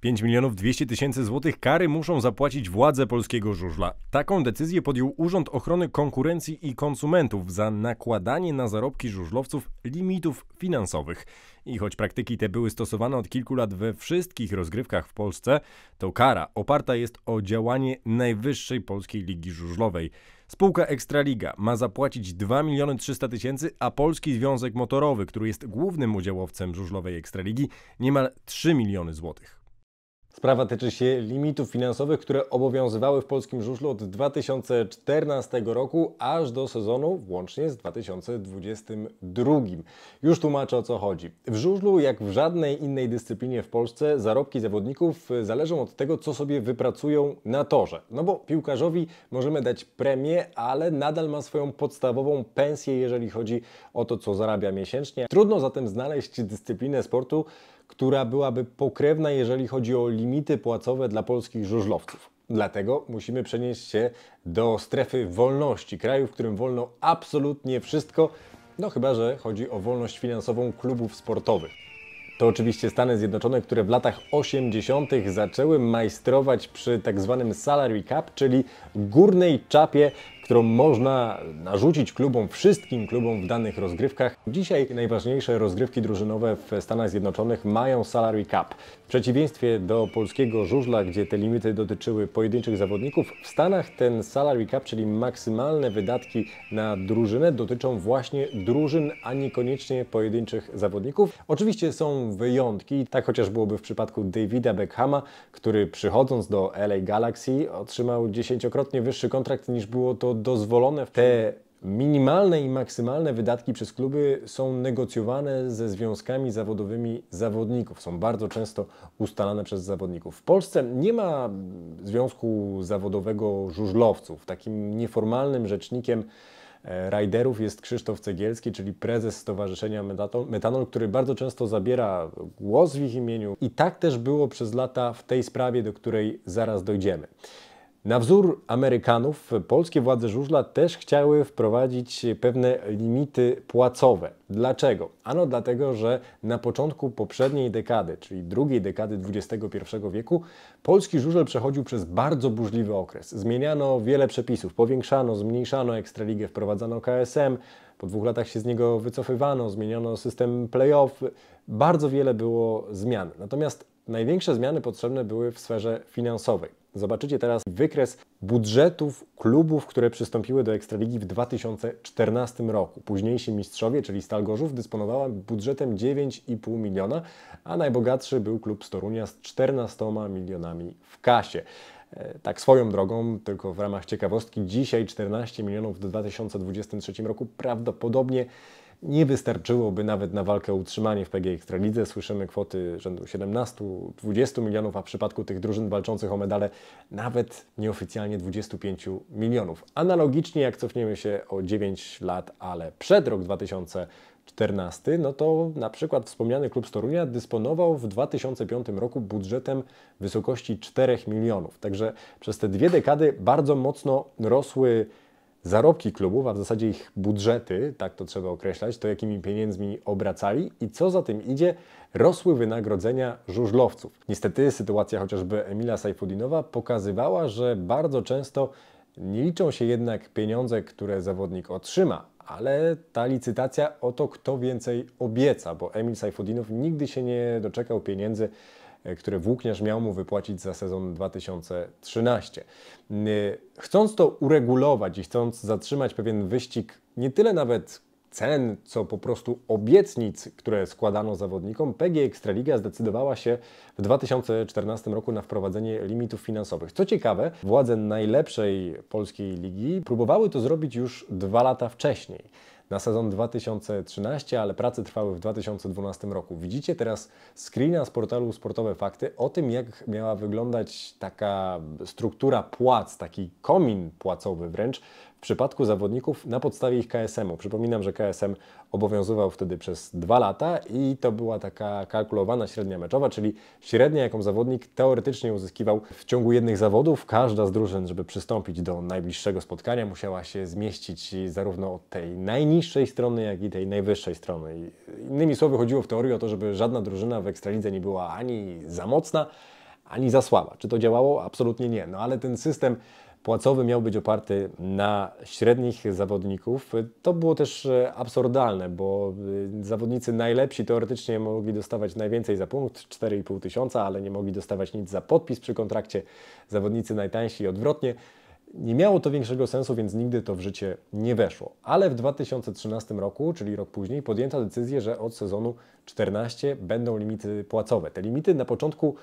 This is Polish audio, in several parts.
5 milionów 200 tysięcy złotych kary muszą zapłacić władze polskiego żużla. Taką decyzję podjął Urząd Ochrony Konkurencji i Konsumentów za nakładanie na zarobki żużlowców limitów finansowych. I choć praktyki te były stosowane od kilku lat we wszystkich rozgrywkach w Polsce, to kara oparta jest o działanie najwyższej polskiej ligi żużlowej. Spółka Ekstraliga ma zapłacić 2 miliony 300 tysięcy, a Polski Związek Motorowy, który jest głównym udziałowcem żużlowej Ekstraligi, niemal 3 miliony złotych. Sprawa tyczy się limitów finansowych, które obowiązywały w polskim żużlu od 2014 roku aż do sezonu włącznie z 2022. Już tłumaczę o co chodzi. W żużlu, jak w żadnej innej dyscyplinie w Polsce, zarobki zawodników zależą od tego, co sobie wypracują na torze. No bo piłkarzowi możemy dać premię, ale nadal ma swoją podstawową pensję, jeżeli chodzi o to, co zarabia miesięcznie. Trudno zatem znaleźć dyscyplinę sportu, która byłaby pokrewna, jeżeli chodzi o limity płacowe dla polskich żużlowców. Dlatego musimy przenieść się do strefy wolności, kraju, w którym wolno absolutnie wszystko, no chyba że chodzi o wolność finansową klubów sportowych. To oczywiście Stany Zjednoczone, które w latach 80. zaczęły majstrować przy tak zwanym salary cap, czyli górnej czapie którą można narzucić klubom, wszystkim klubom w danych rozgrywkach. Dzisiaj najważniejsze rozgrywki drużynowe w Stanach Zjednoczonych mają salary cap. W przeciwieństwie do polskiego żużla, gdzie te limity dotyczyły pojedynczych zawodników, w Stanach ten salary cap, czyli maksymalne wydatki na drużynę, dotyczą właśnie drużyn, a niekoniecznie pojedynczych zawodników. Oczywiście są wyjątki, tak chociaż byłoby w przypadku Davida Beckhama, który przychodząc do LA Galaxy otrzymał dziesięciokrotnie wyższy kontrakt niż było to dozwolone te minimalne i maksymalne wydatki przez kluby są negocjowane ze związkami zawodowymi zawodników. Są bardzo często ustalane przez zawodników. W Polsce nie ma związku zawodowego żużlowców. Takim nieformalnym rzecznikiem e, rajderów jest Krzysztof Cegielski, czyli prezes Stowarzyszenia Metanol, który bardzo często zabiera głos w ich imieniu. I tak też było przez lata w tej sprawie, do której zaraz dojdziemy. Na wzór Amerykanów polskie władze żużla też chciały wprowadzić pewne limity płacowe. Dlaczego? Ano dlatego, że na początku poprzedniej dekady, czyli drugiej dekady XXI wieku, polski żużel przechodził przez bardzo burzliwy okres. Zmieniano wiele przepisów, powiększano, zmniejszano Ekstraligę, wprowadzano KSM, po dwóch latach się z niego wycofywano, zmieniono system playoff, bardzo wiele było zmian. Natomiast największe zmiany potrzebne były w sferze finansowej. Zobaczycie teraz wykres budżetów klubów, które przystąpiły do Ekstraligi w 2014 roku. Późniejsi mistrzowie, czyli Stal Gorzów, dysponowała budżetem 9,5 miliona, a najbogatszy był klub Storunia z 14 milionami w kasie. E, tak swoją drogą, tylko w ramach ciekawostki, dzisiaj 14 milionów w 2023 roku prawdopodobnie nie wystarczyłoby nawet na walkę o utrzymanie w PG Ekstralidze. Słyszymy kwoty rzędu 17-20 milionów, a w przypadku tych drużyn walczących o medale nawet nieoficjalnie 25 milionów. Analogicznie jak cofniemy się o 9 lat, ale przed rok 2000 14, no to na przykład wspomniany klub Storunia dysponował w 2005 roku budżetem wysokości 4 milionów. Także przez te dwie dekady bardzo mocno rosły zarobki klubów, a w zasadzie ich budżety, tak to trzeba określać, to jakimi pieniędzmi obracali i co za tym idzie, rosły wynagrodzenia żużlowców. Niestety sytuacja chociażby Emila Sajfudinowa pokazywała, że bardzo często nie liczą się jednak pieniądze, które zawodnik otrzyma, ale ta licytacja o to, kto więcej obieca, bo Emil Sajfudinow nigdy się nie doczekał pieniędzy E, które włókniarz miał mu wypłacić za sezon 2013. E, chcąc to uregulować i chcąc zatrzymać pewien wyścig, nie tyle nawet cen, co po prostu obietnic, które składano zawodnikom, PG Ekstraliga zdecydowała się w 2014 roku na wprowadzenie limitów finansowych. Co ciekawe, władze najlepszej polskiej ligi próbowały to zrobić już dwa lata wcześniej na sezon 2013, ale prace trwały w 2012 roku. Widzicie teraz screena z portalu Sportowe Fakty o tym, jak miała wyglądać taka struktura płac, taki komin płacowy wręcz w przypadku zawodników na podstawie ich KSM-u. Przypominam, że KSM obowiązywał wtedy przez dwa lata i to była taka kalkulowana średnia meczowa, czyli średnia, jaką zawodnik teoretycznie uzyskiwał w ciągu jednych zawodów. Każda z drużyn, żeby przystąpić do najbliższego spotkania, musiała się zmieścić zarówno od tej najniższej, niższej strony, jak i tej najwyższej strony. Innymi słowy, chodziło w teorii o to, żeby żadna drużyna w Ekstralidze nie była ani za mocna, ani za słaba. Czy to działało? Absolutnie nie. No ale ten system płacowy miał być oparty na średnich zawodników. To było też e, absurdalne, bo e, zawodnicy najlepsi teoretycznie mogli dostawać najwięcej za punkt 4,5 tysiąca, ale nie mogli dostawać nic za podpis przy kontrakcie. Zawodnicy najtańsi odwrotnie. Nie miało to większego sensu, więc nigdy to w życie nie weszło. Ale w 2013 roku, czyli rok później, podjęto decyzję, że od sezonu 14 będą limity płacowe. Te limity na początku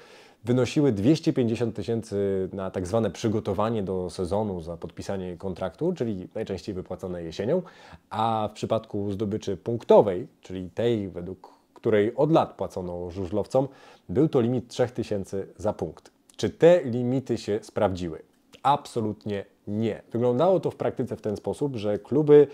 wynosiły 250 tysięcy na tak zwane przygotowanie do sezonu za podpisanie kontraktu, czyli najczęściej wypłacane jesienią, a w przypadku zdobyczy punktowej, czyli tej według której od lat płacono żużlowcom, był to limit 3000 za punkt. Czy te limity się sprawdziły? Absolutnie nie. Wyglądało to w praktyce w ten sposób, że kluby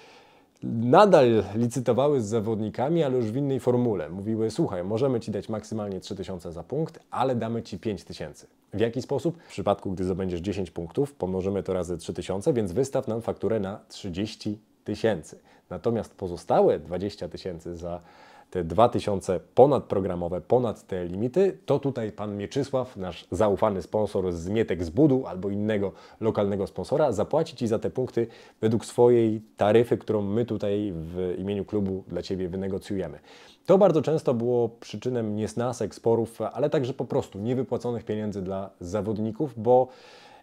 nadal licytowały z zawodnikami, ale już w innej formule. Mówiły, słuchaj, możemy Ci dać maksymalnie 3000 za punkt, ale damy Ci 5000. W jaki sposób? W przypadku, gdy zdobędziesz 10 punktów, pomnożymy to razy 3000, więc wystaw nam fakturę na 30 tysięcy. Natomiast pozostałe 20 tysięcy za te 2000 ponadprogramowe, ponad te limity, to tutaj pan Mieczysław, nasz zaufany sponsor z Mietek z Budu albo innego lokalnego sponsora, zapłaci ci za te punkty według swojej taryfy, którą my tutaj w imieniu klubu dla ciebie wynegocjujemy. To bardzo często było przyczynem niesnasek, sporów, ale także po prostu niewypłaconych pieniędzy dla zawodników, bo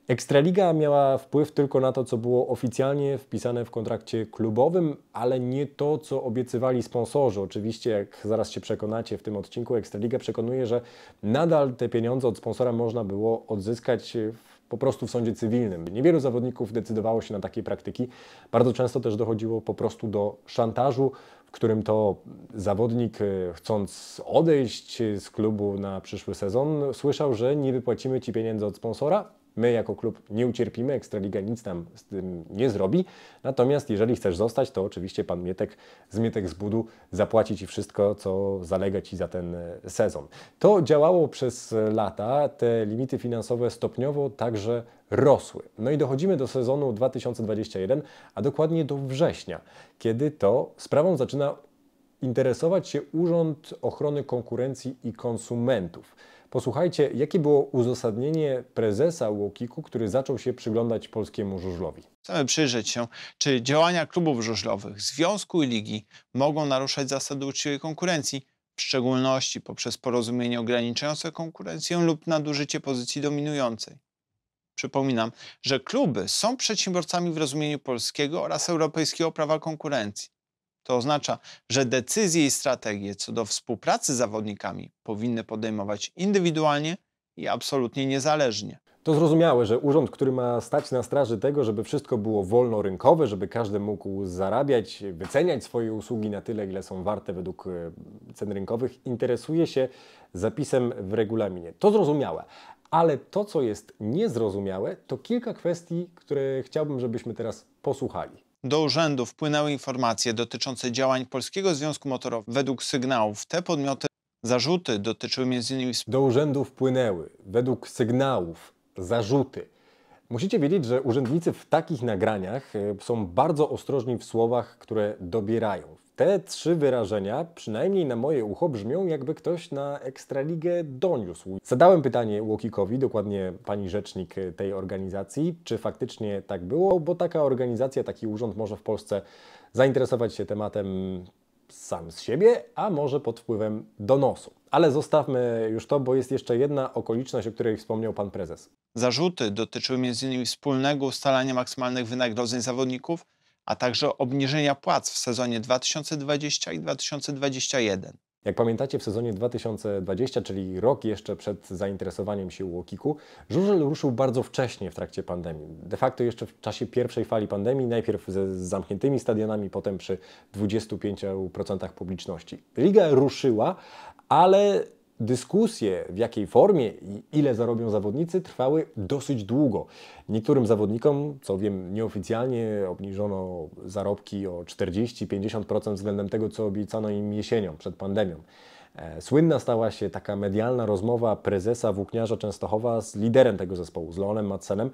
Ekstraliga miała wpływ tylko na to, co było oficjalnie wpisane w kontrakcie klubowym, ale nie to, co obiecywali sponsorzy. Oczywiście, jak zaraz się przekonacie w tym odcinku, Ekstraliga przekonuje, że nadal te pieniądze od sponsora można było odzyskać po prostu w sądzie cywilnym. Niewielu zawodników decydowało się na takie praktyki. Bardzo często też dochodziło po prostu do szantażu, w którym to zawodnik e, chcąc odejść z klubu na przyszły sezon słyszał, że nie wypłacimy ci pieniędzy od sponsora, my jako klub nie ucierpimy, Ekstraliga nic nam z tym nie zrobi. Natomiast jeżeli chcesz zostać, to oczywiście pan Mietek z Mietek z Budu zapłaci Ci wszystko, co zalega Ci za ten e, sezon. To działało przez e, lata, te limity finansowe stopniowo także rosły. No i dochodzimy do sezonu 2021, a dokładnie do września, kiedy to sprawą zaczyna interesować się Urząd Ochrony Konkurencji i Konsumentów. Posłuchajcie, jakie było uzasadnienie prezesa Łokiku, który zaczął się przyglądać polskiemu żużlowi. Chcemy przyjrzeć się, czy działania klubów żużlowych, związku i ligi mogą naruszać zasady uczciwej konkurencji, w szczególności poprzez porozumienie ograniczające konkurencję lub nadużycie pozycji dominującej. Przypominam, że kluby są przedsiębiorcami w rozumieniu polskiego oraz europejskiego prawa konkurencji. To oznacza, że decyzje i strategie co do współpracy z zawodnikami powinny podejmować indywidualnie i absolutnie niezależnie. To zrozumiałe, że urząd, który ma stać na straży tego, żeby wszystko było wolnorynkowe, żeby każdy mógł zarabiać, wyceniać swoje usługi na tyle, ile są warte według e, cen rynkowych, interesuje się zapisem w regulaminie. To zrozumiałe. Ale to, co jest niezrozumiałe, to kilka kwestii, które chciałbym, żebyśmy teraz posłuchali. Do urzędu wpłynęły informacje dotyczące działań Polskiego Związku Motorowego. Według sygnałów te podmioty zarzuty dotyczyły m.in. Do urzędu wpłynęły według sygnałów zarzuty. Musicie wiedzieć, że urzędnicy w takich nagraniach e, są bardzo ostrożni w słowach, które dobierają. Te trzy wyrażenia, przynajmniej na moje ucho, brzmią jakby ktoś na Ekstraligę doniósł. Zadałem pytanie Łokikowi, dokładnie pani rzecznik tej organizacji, czy faktycznie tak było, bo taka organizacja, taki urząd może w Polsce zainteresować się tematem sam z siebie, a może pod wpływem donosu. Ale zostawmy już to, bo jest jeszcze jedna okoliczność, o której wspomniał pan prezes. Zarzuty dotyczyły m.in. wspólnego ustalania maksymalnych wynagrodzeń zawodników, a także obniżenia płac w sezonie 2020 i 2021. Jak pamiętacie, w sezonie 2020, czyli rok jeszcze przed zainteresowaniem się Łokiku, żużel ruszył bardzo wcześnie w trakcie pandemii. De facto jeszcze w czasie pierwszej fali pandemii, najpierw z zamkniętymi stadionami, potem przy 25% publiczności. Liga ruszyła, ale dyskusje, w jakiej formie i ile zarobią zawodnicy, trwały dosyć długo. Niektórym zawodnikom, co wiem, nieoficjalnie obniżono zarobki o 40-50% względem tego, co obiecano im jesienią przed pandemią. E, słynna stała się taka medialna rozmowa prezesa włókniarza Częstochowa z liderem tego zespołu, z Leonem Madsenem,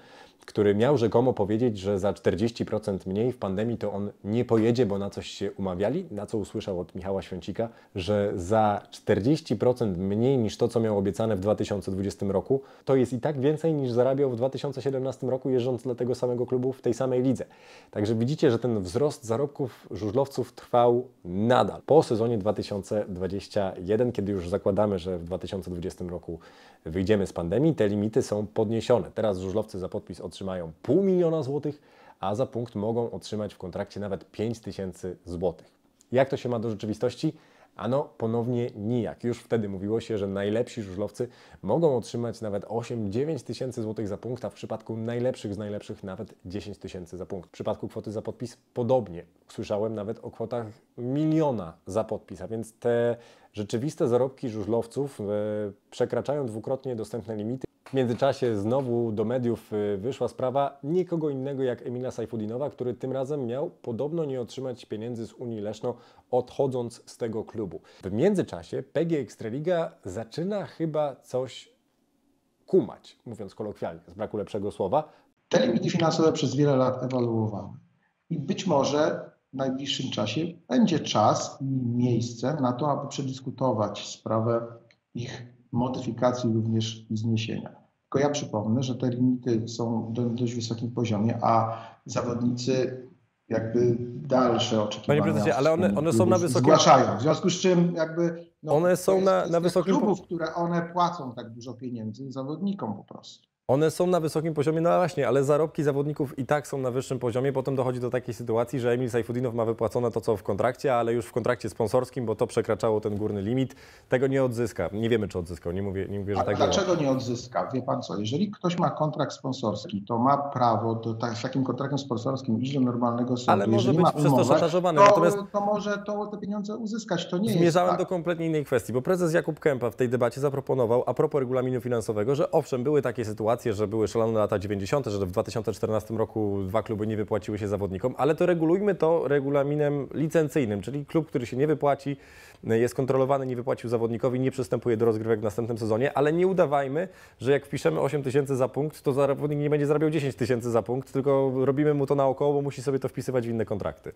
który miał rzekomo powiedzieć, że za 40% mniej w pandemii to on nie pojedzie, bo na coś się umawiali, na co usłyszał od Michała Święcika, że za 40% mniej niż to, co miał obiecane w 2020 roku, to jest i tak więcej niż zarabiał w 2017 roku jeżdżąc dla tego samego klubu w tej samej lidze. Także widzicie, że ten wzrost zarobków żużlowców trwał nadal po sezonie 2021 Jeden, kiedy już zakładamy, że w 2020 roku wyjdziemy z pandemii, te limity są podniesione. Teraz żużlowcy za podpis otrzymają pół miliona złotych, a za punkt mogą otrzymać w kontrakcie nawet 5 tysięcy złotych. Jak to się ma do rzeczywistości? Ano ponownie nijak. Już wtedy mówiło się, że najlepsi żużlowcy mogą otrzymać nawet 8-9 tysięcy złotych za punkt, a w przypadku najlepszych z najlepszych nawet 10 tysięcy za punkt. W przypadku kwoty za podpis podobnie. Słyszałem nawet o kwotach miliona za podpis, a więc te Rzeczywiste zarobki żużlowców e, przekraczają dwukrotnie dostępne limity. W międzyczasie znowu do mediów e, wyszła sprawa nikogo innego jak Emila Sajfudinowa, który tym razem miał podobno nie otrzymać pieniędzy z Unii Leszno, odchodząc z tego klubu. W międzyczasie PG Ekstraliga zaczyna chyba coś kumać, mówiąc kolokwialnie, z braku lepszego słowa. Te limity finansowe przez wiele lat ewoluowały. I być może w najbliższym czasie będzie czas i miejsce na to, aby przedyskutować sprawę ich modyfikacji, również i zniesienia. Tylko ja przypomnę, że te limity są na dość wysokim poziomie, a zawodnicy jakby dalsze oczekiwania. Panie prezesie, ale one, one są na wysokim... poziomie. w związku z czym jakby... No, one są na, na wysokim... które one płacą tak dużo pieniędzy zawodnikom po prostu one są na wysokim poziomie, no właśnie, ale zarobki zawodników i tak są na wyższym poziomie. Potem dochodzi do takiej sytuacji, że Emil Sajfudinow ma wypłacone to, co w kontrakcie, ale już w kontrakcie sponsorskim, bo to przekraczało ten górny limit, tego nie odzyska. Nie wiemy, czy odzyskał, nie mówię, nie mówię że A tak dlaczego było. nie odzyska? Wie pan co, jeżeli ktoś ma kontrakt sponsorski, to ma prawo do, tak, z takim kontraktem sponsorskim iść do normalnego sądu. Ale może być przez to szantażowany. To, Natomiast to może to, te pieniądze uzyskać, to nie Zmierzałem jest, tak. do kompletnie innej kwestii, bo prezes Jakub Kępa w tej debacie zaproponował, a propos regulaminu finansowego, że owszem, były takie sytuacje, że były szalone lata 90., że w 2014 roku dwa kluby nie wypłaciły się zawodnikom, ale to regulujmy to regulaminem licencyjnym, czyli klub, który się nie wypłaci, jest kontrolowany, nie wypłacił zawodnikowi, nie przystępuje do rozgrywek w następnym sezonie, ale nie udawajmy, że jak wpiszemy 8 tysięcy za punkt, to zawodnik nie będzie zarabiał 10 tysięcy za punkt, tylko robimy mu to naokoło, bo musi sobie to wpisywać w inne kontrakty.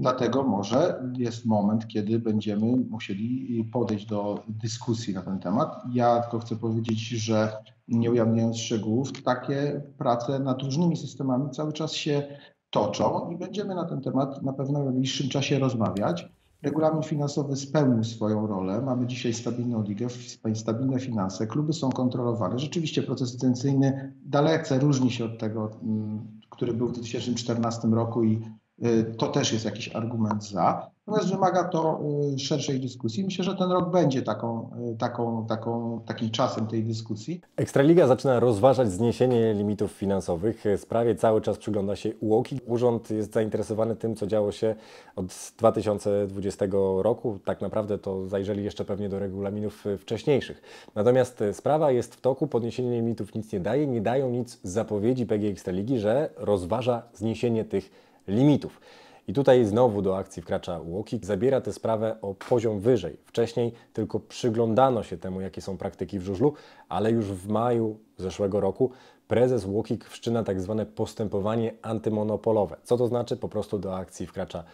Dlatego może jest moment, kiedy będziemy musieli podejść do dyskusji na ten temat. Ja tylko chcę powiedzieć, że nie ujawniając szczegółów, takie prace nad różnymi systemami cały czas się toczą i będziemy na ten temat na pewno w najbliższym czasie rozmawiać. Regulamin finansowy spełnił swoją rolę. Mamy dzisiaj stabilną ligę, stabilne finanse, kluby są kontrolowane. Rzeczywiście proces licencyjny dalece różni się od tego, mm, który był w 2014 roku i Y, to też jest jakiś argument za. Natomiast wymaga to y, szerszej dyskusji. Myślę, że ten rok będzie taką, y, taką, taką, takim czasem tej dyskusji. Ekstraliga zaczyna rozważać zniesienie limitów finansowych. Sprawie cały czas przygląda się ułoki. Urząd jest zainteresowany tym, co działo się od 2020 roku. Tak naprawdę to zajrzeli jeszcze pewnie do regulaminów wcześniejszych. Natomiast sprawa jest w toku. Podniesienie limitów nic nie daje. Nie dają nic zapowiedzi PG Ekstraligi, że rozważa zniesienie tych limitów. I tutaj znowu do akcji wkracza UOKiK, zabiera tę sprawę o poziom wyżej. Wcześniej tylko przyglądano się temu, jakie są praktyki w żużlu, ale już w maju zeszłego roku prezes UOKiK wszczyna tak zwane postępowanie antymonopolowe. Co to znaczy? Po prostu do akcji wkracza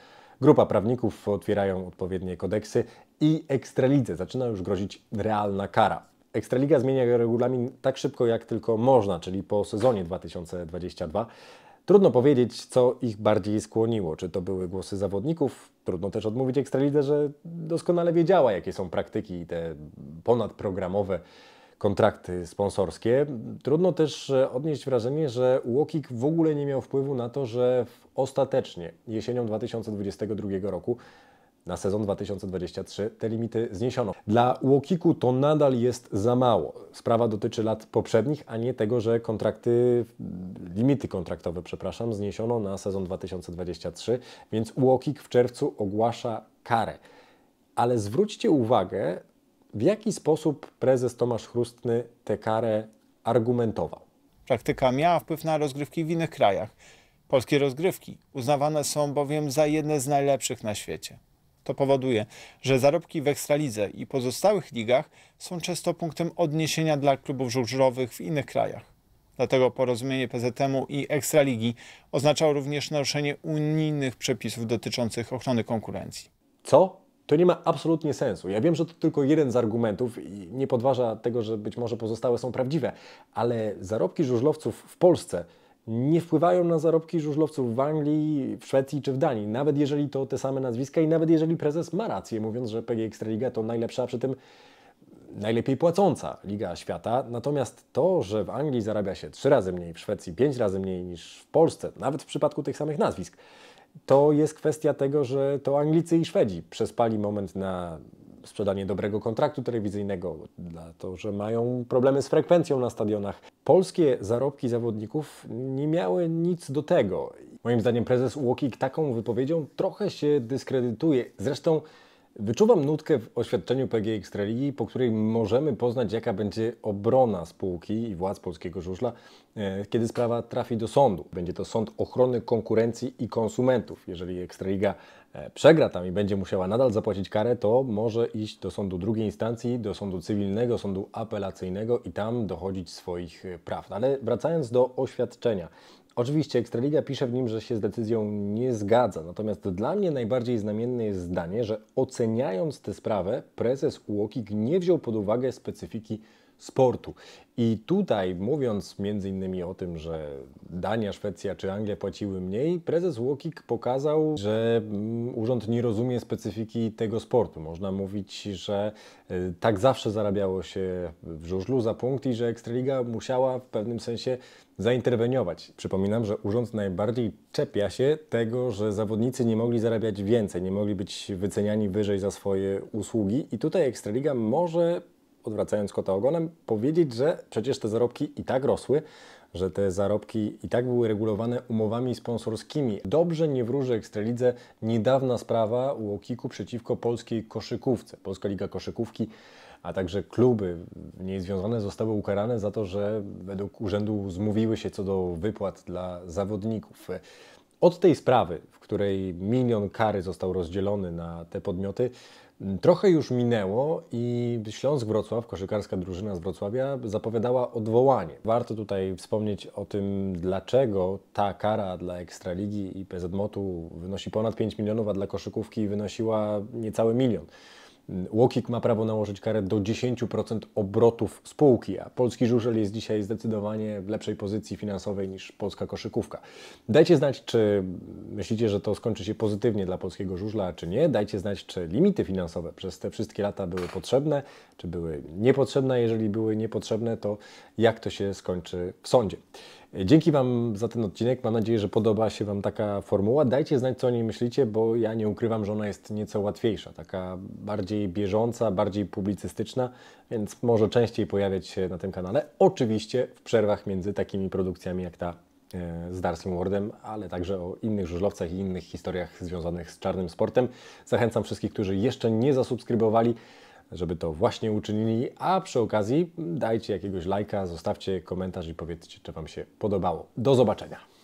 grupa prawników, otwierają odpowiednie kodeksy i ekstralidze zaczyna już grozić realna kara. Ekstraliga zmienia regulamin tak szybko, jak tylko można, czyli po sezonie 2022. Trudno powiedzieć, co ich bardziej skłoniło. Czy to były głosy zawodników? Trudno też odmówić Ekstralidze, że doskonale wiedziała, jakie są praktyki i te ponadprogramowe kontrakty sponsorskie. Trudno też e, odnieść wrażenie, że UOKiK w ogóle nie miał wpływu na to, że ostatecznie jesienią 2022 roku na sezon 2023 te limity zniesiono. Dla Łokiku to nadal jest za mało. Sprawa dotyczy lat poprzednich, a nie tego, że kontrakty, limity kontraktowe, przepraszam, zniesiono na sezon 2023, więc Łokik w czerwcu ogłasza karę. Ale zwróćcie uwagę, w jaki sposób prezes Tomasz Chrustny tę karę argumentował. Praktyka miała wpływ na rozgrywki w innych krajach. Polskie rozgrywki uznawane są bowiem za jedne z najlepszych na świecie. To powoduje, że zarobki w Ekstralidze i pozostałych ligach są często punktem odniesienia dla klubów żużlowych w innych krajach. Dlatego porozumienie PZM-u i Ekstraligi oznaczało również naruszenie unijnych przepisów dotyczących ochrony konkurencji. Co? To nie ma absolutnie sensu. Ja wiem, że to tylko jeden z argumentów i nie podważa tego, że być może pozostałe są prawdziwe, ale zarobki żużlowców w Polsce nie wpływają na zarobki żużlowców w Anglii, w Szwecji czy w Danii, nawet jeżeli to te same nazwiska i nawet jeżeli prezes ma rację, mówiąc, że PG Ekstraliga to najlepsza, przy tym najlepiej płacąca Liga Świata. Natomiast to, że w Anglii zarabia się trzy razy mniej, w Szwecji pięć razy mniej niż w Polsce, nawet w przypadku tych samych nazwisk, to jest kwestia tego, że to Anglicy i Szwedzi przespali moment na sprzedanie dobrego kontraktu telewizyjnego, dla to, że mają problemy z frekwencją na stadionach. Polskie zarobki zawodników nie miały nic do tego. Moim zdaniem prezes UOKiK taką wypowiedzią trochę się dyskredytuje. Zresztą Wyczuwam nutkę w oświadczeniu PG Ekstraligi, po której możemy poznać, jaka będzie obrona spółki i władz polskiego żużla, e, kiedy sprawa trafi do sądu. Będzie to sąd ochrony konkurencji i konsumentów. Jeżeli Ekstraliga E, przegra tam i będzie musiała nadal zapłacić karę, to może iść do sądu drugiej instancji, do sądu cywilnego, sądu apelacyjnego i tam dochodzić swoich e, praw. No, ale wracając do oświadczenia. Oczywiście Ekstraliga pisze w nim, że się z decyzją nie zgadza, natomiast dla mnie najbardziej znamienne jest zdanie, że oceniając tę sprawę prezes UOKiK nie wziął pod uwagę specyfiki sportu. I tutaj, mówiąc między innymi o tym, że Dania, Szwecja czy Anglia płaciły mniej, prezes Łokik pokazał, że mm, urząd nie rozumie specyfiki tego sportu. Można mówić, że y, tak zawsze zarabiało się w żużlu za punkt i że Ekstraliga musiała w pewnym sensie zainterweniować. Przypominam, że urząd najbardziej czepia się tego, że zawodnicy nie mogli zarabiać więcej, nie mogli być wyceniani wyżej za swoje usługi i tutaj Ekstraliga może odwracając kota ogonem, powiedzieć, że przecież te zarobki i tak rosły, że te zarobki i tak były regulowane umowami sponsorskimi. Dobrze nie wróży Ekstralidze niedawna sprawa u u przeciwko polskiej koszykówce. Polska Liga Koszykówki, a także kluby w niej związane zostały ukarane za to, że według urzędu zmówiły się co do wypłat dla zawodników. Od tej sprawy, w której milion kary został rozdzielony na te podmioty, Trochę już minęło i Śląsk Wrocław, koszykarska drużyna z Wrocławia, zapowiadała odwołanie. Warto tutaj wspomnieć o tym, dlaczego ta kara dla Ekstraligi i pzmot wynosi ponad 5 milionów, a dla koszykówki wynosiła niecały milion. Łokik ma prawo nałożyć karę do 10% obrotów spółki, a polski żużel jest dzisiaj zdecydowanie w lepszej pozycji finansowej niż polska koszykówka. Dajcie znać, czy myślicie, że to skończy się pozytywnie dla polskiego żużla, czy nie. Dajcie znać, czy limity finansowe przez te wszystkie lata były potrzebne, czy były niepotrzebne. Jeżeli były niepotrzebne, to jak to się skończy w sądzie. Dzięki Wam za ten odcinek. Mam nadzieję, że podoba się Wam taka formuła. Dajcie znać, co o niej myślicie, bo ja nie ukrywam, że ona jest nieco łatwiejsza, taka bardziej bieżąca, bardziej publicystyczna, więc może częściej pojawiać się na tym kanale. Oczywiście w przerwach między takimi produkcjami jak ta e, z Darsim Wardem, ale także o innych żużlowcach i innych historiach związanych z czarnym sportem. Zachęcam wszystkich, którzy jeszcze nie zasubskrybowali żeby to właśnie uczynili, a przy okazji dajcie jakiegoś lajka, zostawcie komentarz i powiedzcie, czy Wam się podobało. Do zobaczenia!